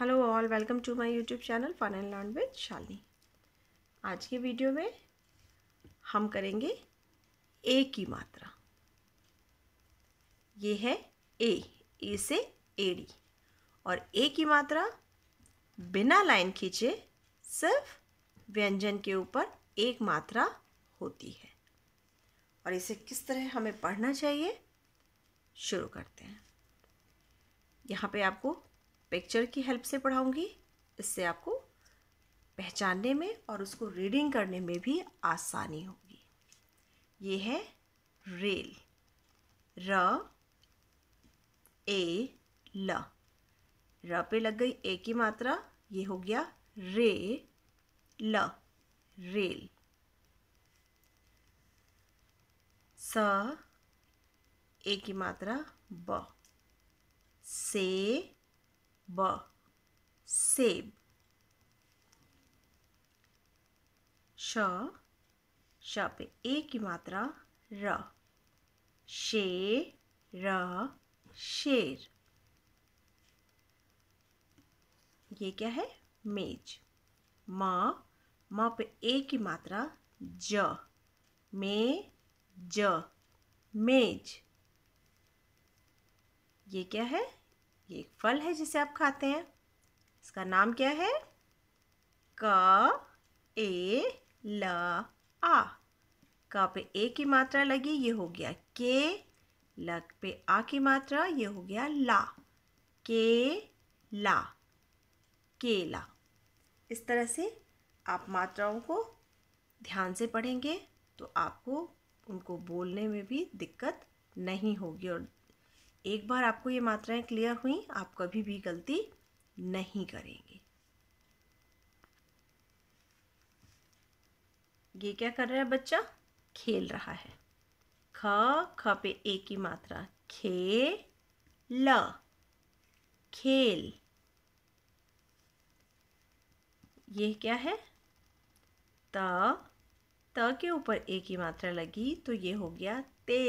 hello all welcome to my YouTube channel fun and learn with Shali आज के video में हम करेंगे ए की मात्रा ये है ए ए से एडी और ए की मात्रा बिना लाइन खींचे सिर्फ व्यंजन के ऊपर एक मात्रा होती है और इसे किस तरह हमें पढ़ना चाहिए शुरू करते हैं यहाँ पे आपको पिक्चर की हेल्प से पढ़ाऊंगी इससे आपको पहचानने में और उसको रीडिंग करने में भी आसानी होगी ये है रेल र ए ल र पे लग गई ए की मात्रा ये हो गया रे ल रेल स ए की मात्रा ब से ब सेब श श पे ए की मात्रा र शे र शेर ये क्या है मेज म म पे ए की मात्रा ज मे ज मेज ये क्या है ये एक फल है जिसे आप खाते हैं इसका नाम क्या है क ए ल आ क पे ए की मात्रा लगी ये हो गया के ल पे आ की मात्रा ये हो गया ला के ला केला इस तरह से आप मात्राओं को ध्यान से पढ़ेंगे तो आपको उनको बोलने में भी दिक्कत नहीं होगी और एक बार आपको ये मात्राएं क्लियर हुई आप कभी भी गलती नहीं करेंगे ये क्या कर रहा है बच्चा खेल रहा है ख ख पे एक ही मात्रा खे ल खेल ये क्या है त त के ऊपर एक ही मात्रा लगी तो ये हो गया ते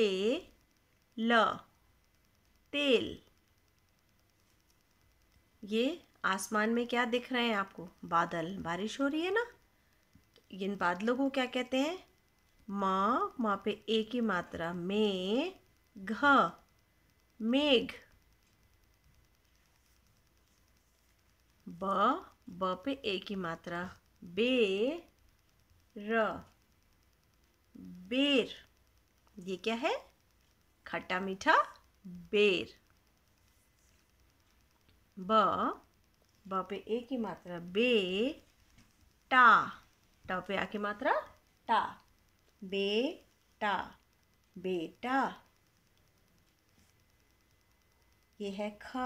ल तेल ये आसमान में क्या दिख रहे हैं आपको बादल बारिश हो रही है ना इन बादलों को क्या कहते हैं माँ माँ पे एक ही मात्रा में घ मेघ ब ब पे एक ही मात्रा बे र बेर ये क्या है खट्टा मीठा बेर ब ब पे ए की मात्रा बे टा ट पे आ की मात्रा टा बेटा बेटा ये है ख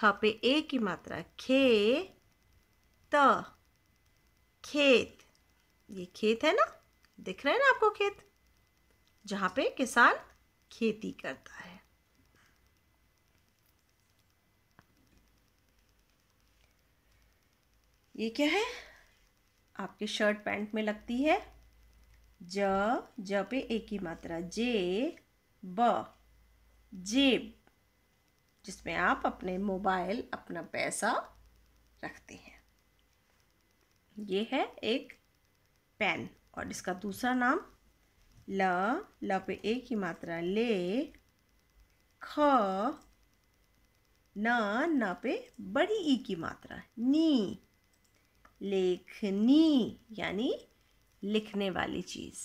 ख पे ए की मात्रा खे त खेत ये खेत है ना दिख रहा है ना आपको खेत जहाँ पे किसान खेती करता है ये क्या है आपके शर्ट पैंट में लगती है ज ज पे एक ही मात्रा जे ब जेब जिसमें आप अपने मोबाइल अपना पैसा रखते हैं ये है एक पेन और इसका दूसरा नाम ल ल पे एक ही मात्रा ले ख न न पे बड़ी ई की मात्रा नी लेखनी यानी लिखने वाली चीज़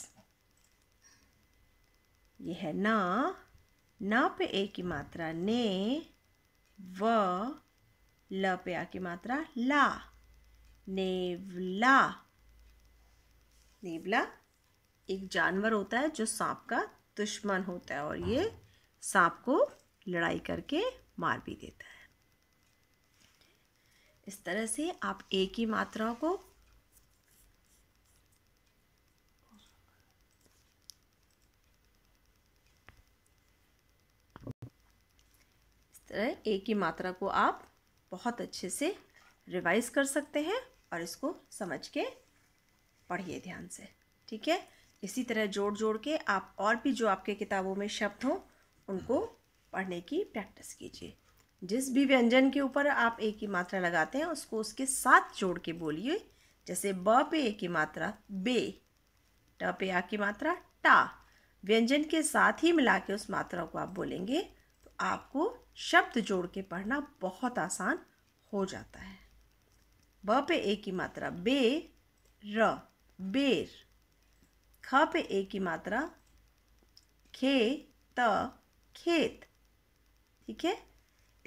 यह है न न पे ए की मात्रा ने व ल पे आ की मात्रा ला नेवला नेवला एक जानवर होता है जो सांप का दुश्मन होता है और ये सांप को लड़ाई करके मार भी देता है इस तरह से आप एक ही मात्राओं को इस तरह एक ही मात्रा को आप बहुत अच्छे से रिवाइज कर सकते हैं और इसको समझ के पढ़िए ध्यान से ठीक है इसी तरह जोड़ जोड़ के आप और भी जो आपके किताबों में शब्द हों उनको पढ़ने की प्रैक्टिस कीजिए जिस भी व्यंजन के ऊपर आप एक ही मात्रा लगाते हैं उसको उसके साथ जोड़ के बोलिए जैसे ब पे एक की मात्रा बे ट पे आ की मात्रा टा व्यंजन के साथ ही मिला के उस मात्रा को आप बोलेंगे तो आपको शब्द जोड़ के पढ़ना बहुत आसान हो जाता है ब पे एक की मात्रा बे र बेर ख पे ए की मात्रा खे त खेत ठीक है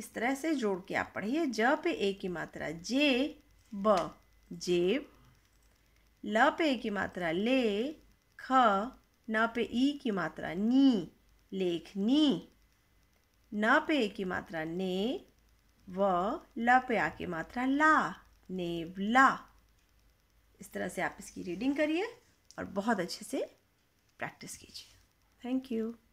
इस तरह से जोड़ के आप पढ़िए ज पे ए की मात्रा जे ब जेब ल पे ए की मात्रा ले ख न पे ई की मात्रा नी लेखनी न पे ए की मात्रा ने व ल पे आ की मात्रा ला नेवला इस तरह से आप इसकी रीडिंग करिए और बहुत अच्छे से प्रैक्टिस कीजिए थैंक यू